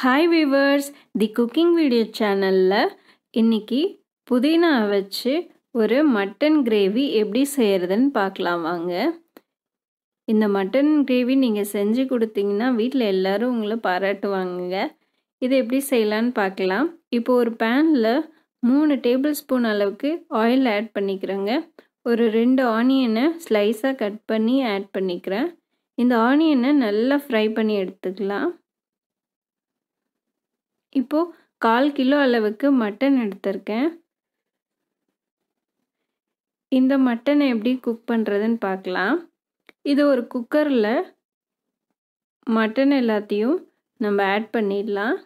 hi viewers the cooking video சேனலில் இன்றைக்கி புதினா வச்சு ஒரு மட்டன் கிரேவி எப்படி செய்கிறதுன்னு பார்க்கலாம் வாங்க இந்த மட்டன் கிரேவி நீங்கள் செஞ்சு கொடுத்தீங்கன்னா வீட்டில் எல்லோரும் உங்களை பாராட்டுவாங்க இதை எப்படி செய்யலான்னு பார்க்கலாம் இப்போ ஒரு பேனில் மூணு டேபிள் ஸ்பூன் அளவுக்கு ஆயில் ஆட் பண்ணிக்கிறேங்க ஒரு ரெண்டு ஆனியனை ஸ்லைஸாக கட் பண்ணி ஆட் பண்ணிக்கிறேன் இந்த ஆனியனை நல்லா ஃப்ரை பண்ணி எடுத்துக்கலாம் இப்போது கால் கிலோ அளவுக்கு மட்டன் எடுத்திருக்கேன் இந்த மட்டனை எப்படி குக் பண்ணுறதுன்னு பார்க்கலாம் இது ஒரு குக்கரில் மட்டன் எல்லாத்தையும் நம்ம ஆட் பண்ணிடலாம்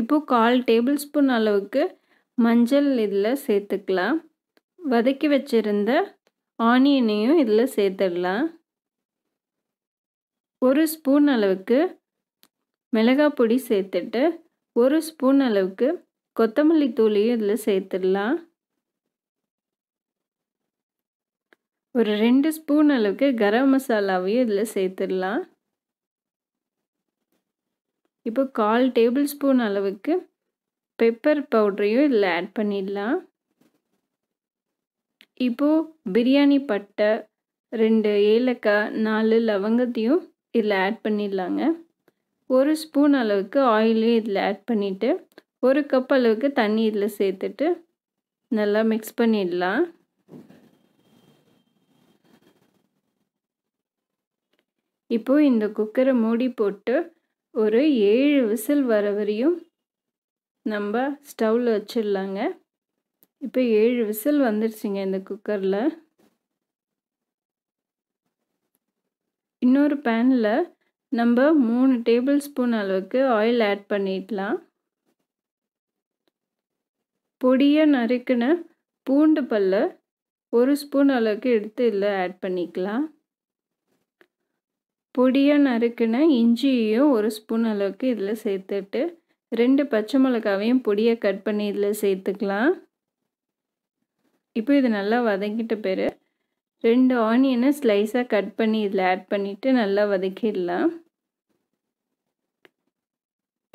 இப்போது கால் டேபிள் ஸ்பூன் அளவுக்கு மஞ்சள் இதில் சேர்த்துக்கலாம் வதக்கி வச்சுருந்த ஆனியனையும் இதில் சேர்த்துடலாம் ஒரு ஸ்பூன் அளவுக்கு மிளகாய் பொடி சேர்த்துட்டு ஒரு ஸ்பூன் அளவுக்கு கொத்தமல்லி தூளையும் இதில் சேர்த்துடலாம் ஒரு ரெண்டு ஸ்பூன் அளவுக்கு கரம் மசாலாவையும் இதில் சேர்த்துடலாம் இப்போ கால் டேபிள் ஸ்பூன் அளவுக்கு பெப்பர் பவுடரையும் இதில் ஆட் பண்ணிடலாம் இப்போது பிரியாணி பட்டை ரெண்டு ஏலக்காய் நாலு லவங்கத்தையும் இதில் ஆட் பண்ணிடலாங்க ஒரு ஸ்பூன் அளவுக்கு ஆயிலே இதில் ஆட் பண்ணிவிட்டு ஒரு கப் அளவுக்கு தண்ணி இதில் சேர்த்துட்டு நல்லா மிக்ஸ் பண்ணிடலாம் இப்போது இந்த குக்கரை மூடி போட்டு ஒரு ஏழு விசில் வர வரையும் நம்ம ஸ்டவ்வில் வச்சிடலாங்க இப்போ ஏழு விசில் வந்துடுச்சுங்க இந்த குக்கரில் இன்னொரு பேனில் நம்ம மூணு டேபிள் ஸ்பூன் அளவுக்கு ஆயில் ஆட் பண்ணிடலாம் பொடியாக நறுக்கின பூண்டு பல்ல ஒரு ஸ்பூன் அளவுக்கு எடுத்து இதில் ஆட் பண்ணிக்கலாம் பொடியாக நறுக்கின இஞ்சியையும் ஒரு ஸ்பூன் அளவுக்கு இதில் சேர்த்துட்டு ரெண்டு பச்சை மிளகாவையும் பொடியை கட் பண்ணி இதில் சேர்த்துக்கலாம் இப்போ இது நல்லா வதக்கிட்ட பிறகு ரெண்டு ஆனியனை ஸ்லைஸாக கட் பண்ணி இதில் ஆட் பண்ணிவிட்டு நல்லா வதக்கிடலாம்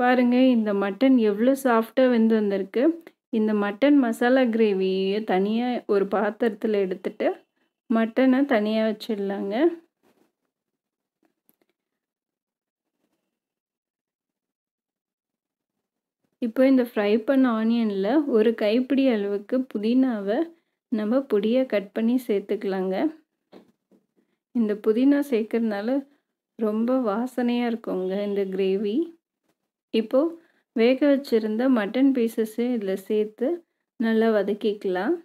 பாருங்கள் இந்த மட்டன் எவ்வளோ சாஃப்டாக வெந்து வந்திருக்கு இந்த மட்டன் மசாலா கிரேவியை தனியாக ஒரு பாத்திரத்தில் எடுத்துட்டு மட்டனை தனியாக வச்சிடலாங்க இப்போ இந்த ஃப்ரை பண்ண ஆனியனில் ஒரு கைப்பிடி அளவுக்கு புதினாவை நம்ம பொடியாக கட் பண்ணி சேர்த்துக்கலாங்க இந்த புதினா சேர்க்கறதுனால ரொம்ப வாசனையாக இருக்குங்க இந்த கிரேவி இப்போது வேக வச்சுருந்த மட்டன் பீசஸையும் இதில் சேர்த்து நல்லா வதக்கிக்கலாம்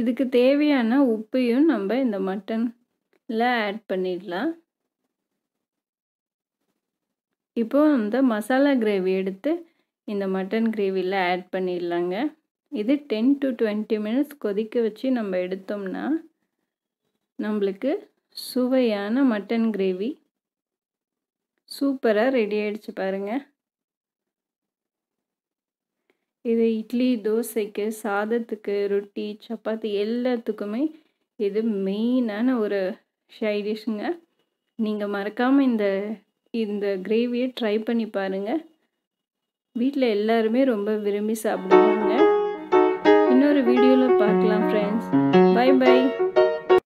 இதுக்கு தேவையான உப்பையும் நம்ம இந்த மட்டனில் ஆட் பண்ணிடலாம் இப்போ இந்த மசாலா கிரேவி எடுத்து இந்த மட்டன் கிரேவியில் ஆட் பண்ணிடலாங்க இது டென் டு டுவெண்ட்டி மினிட்ஸ் கொதிக்க வச்சு நம்ம எடுத்தோம்னா நம்மளுக்கு சுவையான மட்டன் கிரேவி சூப்பராக ரெடி ஆகிடுச்சு பாருங்கள் இது இட்லி தோசைக்கு சாதத்துக்கு ரொட்டி சப்பாத்தி எல்லாத்துக்குமே இது மெயினான ஒரு சைடிஷ்ங்க நீங்கள் மறக்காமல் இந்த இந்த கிரேவியை ட்ரை பண்ணி பாருங்கள் வீட்டில் எல்லாருமே ரொம்ப விரும்பி சாப்பிடுவாங்க இன்னொரு வீடியோவில் பார்க்கலாம் ஃப்ரெண்ட்ஸ் பை பை